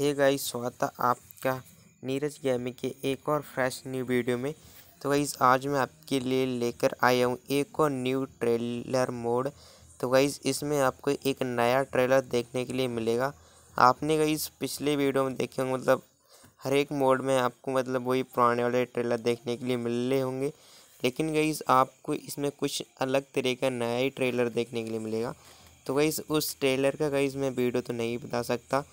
hey guys स्वागत है आपका नीरज गेमिंग के एक और फ्रेश न्यू वीडियो में तो गाइस आज मैं आपके लिए लेकर आया हूँ एक और न्यू ट्रेलर मोड तो गाइस इसमें आपको एक नया ट्रेलर देखने के लिए मिलेगा आपने गाइस पिछले वीडियो में देखे होंगे मतलब हर एक मोड में आपको मतलब वही पुराने वाले ट्रेलर देखने के लिए मिल रहे होंगे लेकिन गई आपको इसमें कुछ अलग तरह का नया ही ट्रेलर देखने के लिए मिलेगा तो गाइस उस ट्रेलर का गाइस मैं वीडियो तो नहीं बता सकता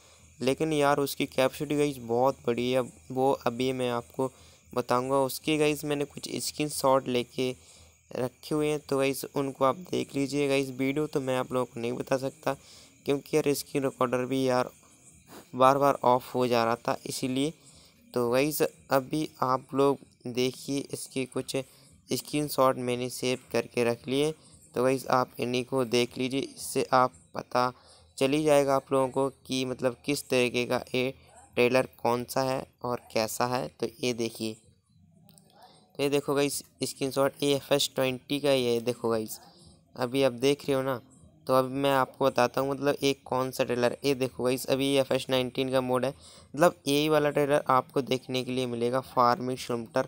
लेकिन यार उसकी कैपेसिटी गाइज बहुत बड़ी है वो अभी मैं आपको बताऊंगा उसके गाइज मैंने कुछ स्क्रीन शॉट लेके रखे हुए हैं तो गाइज उनको आप देख लीजिए गाइज वीडियो तो मैं आप लोगों को नहीं बता सकता क्योंकि यार स्क्रीन रिकॉर्डर भी यार बार बार ऑफ हो जा रहा था इसीलिए तो गाइज अभी आप लोग देखिए इसके कुछ स्क्रीन शॉट मैंने सेव करके रख लिए तो गाइज़ आप इन्हीं को देख लीजिए इससे आप पता चल ही जाएगा आप लोगों को कि मतलब किस तरीके का ये ट्रेलर कौन सा है और कैसा है तो ये देखिए तो ये देखो guys screenshot A F S twenty का ये देखो गाइस अभी आप देख रहे हो ना तो अब मैं आपको बताता हूँ मतलब एक कौन सा ट्रेलर ये देखो गाइस अभी एफ एस नाइनटीन का मोड है मतलब ए वाला ट्रेलर आपको देखने के लिए मिलेगा फार्मिंग शुमटर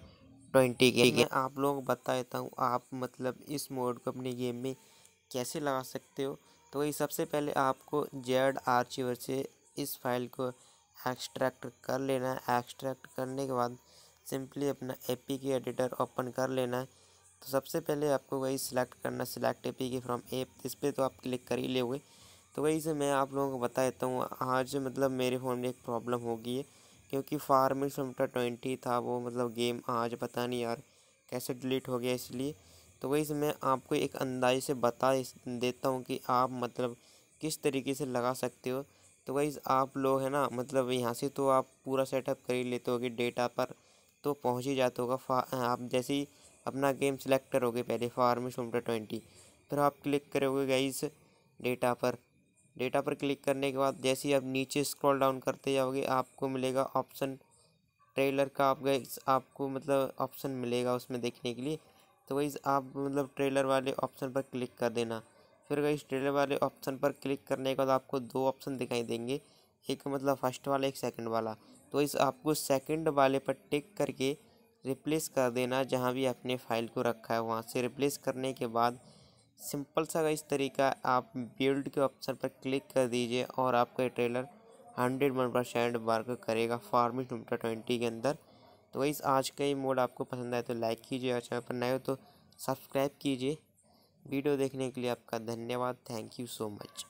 ट्वेंटी के मैं आप लोगों को बता देता हूँ आप मतलब इस मोड को अपने गेम में कैसे लगा सकते हो तो ये सबसे पहले आपको जेड आर्चिवर से इस फाइल को एक्सट्रैक्ट कर लेना है एक्सट्रैक्ट करने के बाद सिंपली अपना A P K editor open कर लेना है तो सबसे पहले आपको वही सिलेक्ट करना select A P K from app इस पर तो आप क्लिक कर ही लोगे तो वही से मैं आप लोगों को बता देता हूँ आज मतलब मेरे फ़ोन में एक प्रॉब्लम होगी है क्योंकि फार्मिंग समटा ट्वेंटी था वो मतलब गेम आज पता नहीं यार कैसे डिलीट हो गया इसलिए तो वही मैं आपको एक अंदाजे से बता देता हूँ कि आप मतलब किस तरीके से लगा सकते हो तो वही आप लोग है ना मतलब यहाँ से तो आप पूरा सेटअप कर ही लेते कि डेटा पर तो पहुँच ही जाते होगा आप जैसे ही अपना गेम सेलेक्ट करोगे पहले फार्मी उमटा ट्वेंटी फिर आप क्लिक करोगे गाइस डेटा पर डेटा पर क्लिक करने के बाद जैसे ही आप नीचे स्क्रॉल डाउन करते जाओगे आपको मिलेगा ऑप्शन ट्रेलर का आप गए आपको मतलब ऑप्शन मिलेगा उसमें देखने के लिए तो वही आप मतलब ट्रेलर वाले ऑप्शन पर क्लिक कर देना फिर वही ट्रेलर वाले ऑप्शन पर क्लिक करने के बाद आपको दो ऑप्शन दिखाई देंगे एक मतलब फर्स्ट वाला एक सेकंड वाला तो इस आपको सेकंड वाले पर टिक करके रिप्लेस कर देना जहाँ भी आपने फाइल को रखा है वहाँ से रिप्लेस करने के बाद सिंपल सा इस तरीका आप बिल्ड के ऑप्शन पर क्लिक कर दीजिए और आपका ये trailer hundred one percent work करेगा फार्मिट ट्वेंटी के अंदर तो वही आज का ये मोड आपको पसंद आए तो लाइक कीजिए और चैनल पर नए हो तो सब्सक्राइब कीजिए वीडियो देखने के लिए आपका धन्यवाद थैंक यू सो मच